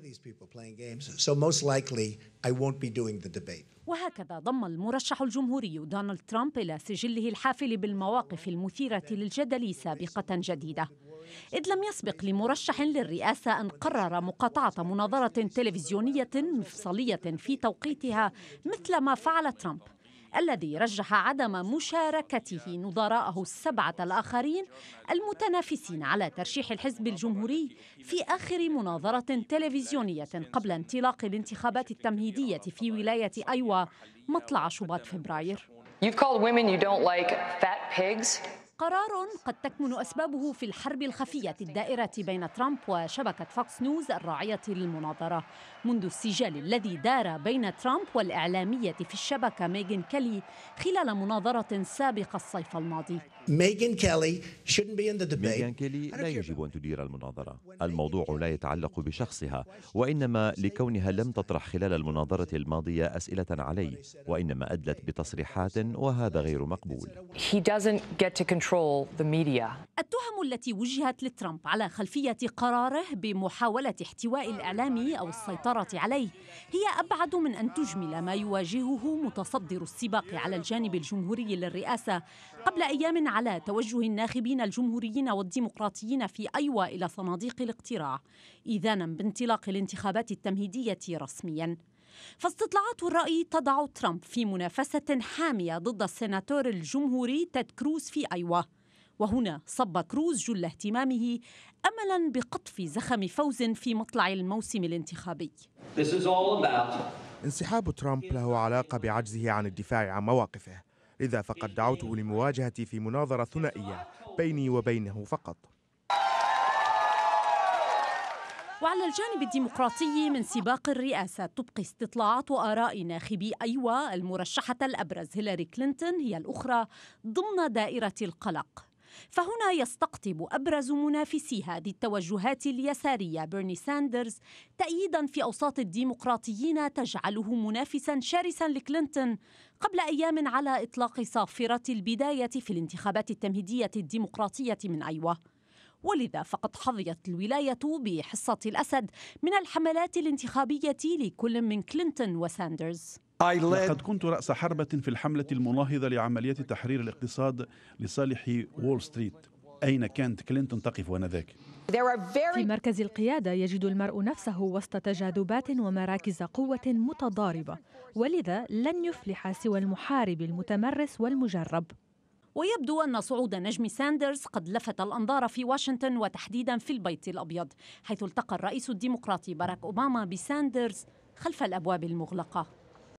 these people playing games, so most likely I won't be doing the debate. وهكذا ضم المرشح الجمهوري دونالد ترامب إلى سجله الحافل بالمواقف المثيرة للجدل سابقة جديدة إذ لم يسبق لمرشح للرئاسة أن قرر مقاطعة مناظرة تلفزيونية مفصلية في توقيتها مثل ما فعل ترامب الذي رجح عدم مشاركته نظراءه السبعة الآخرين المتنافسين على ترشيح الحزب الجمهوري في آخر مناظرة تلفزيونية قبل انطلاق الانتخابات التمهيدية في ولاية أيوا مطلع شباط فبراير. You've called women you don't like fat pigs. قرار قد تكمن أسبابه في الحرب الخفية الدائرة بين ترامب وشبكة فوكس نيوز الراعية للمناظرة منذ السجال الذي دار بين ترامب والإعلامية في الشبكة ميغن كيلي خلال مناظرة سابقة الصيف الماضي ميغن كيلي لا يجب أن تدير المناظرة الموضوع لا يتعلق بشخصها وإنما لكونها لم تطرح خلال المناظرة الماضية أسئلة علي وإنما أدلت بتصريحات وهذا غير مقبول control the media. التهم التي وجهت لترامب على خلفية قراره بمحاولة احتواء الإعلام أو السيطرة عليه هي أبعد من أن تجمل ما يواجهه متصدر السباق على الجانب الجمهوري للرئاسة قبل أيام على توجه الناخبين الجمهوريين والديمقراطيين في أيوا إلى صناديق الاقتراع إذانا بانطلاق الانتخابات التمهيدية رسمياً. فاستطلاعات الرأي تضع ترامب في منافسة حامية ضد السناتور الجمهوري تيد كروز في أيوا وهنا صب كروز جل اهتمامه أملا بقطف زخم فوز في مطلع الموسم الانتخابي انسحاب ترامب له علاقة بعجزه عن الدفاع عن مواقفه لذا فقد دعوته لمواجهتي في مناظرة ثنائية بيني وبينه فقط وعلى الجانب الديمقراطي من سباق الرئاسة تبقي استطلاعات وآراء ناخبي أيوة المرشحة الأبرز هيلاري كلينتون هي الأخرى ضمن دائرة القلق فهنا يستقطب أبرز منافسيها ذي التوجهات اليسارية بيرني ساندرز تأييدا في أوساط الديمقراطيين تجعله منافسا شرسا لكلينتون قبل أيام على إطلاق صافرة البداية في الانتخابات التمهيدية الديمقراطية من أيوة ولذا فقد حظيت الولاية بحصة الأسد من الحملات الانتخابية لكل من كلينتون وساندرز لقد كنت رأس حربة في الحملة المناهضة لعملية تحرير الاقتصاد لصالح وول ستريت أين كانت كلينتون تقف آنذاك؟ في مركز القيادة يجد المرء نفسه وسط تجاذبات ومراكز قوة متضاربة ولذا لن يفلح سوى المحارب المتمرس والمجرب ويبدو أن صعود نجم ساندرز قد لفت الأنظار في واشنطن وتحديدا في البيت الأبيض حيث التقى الرئيس الديمقراطي باراك أوباما بساندرز خلف الأبواب المغلقة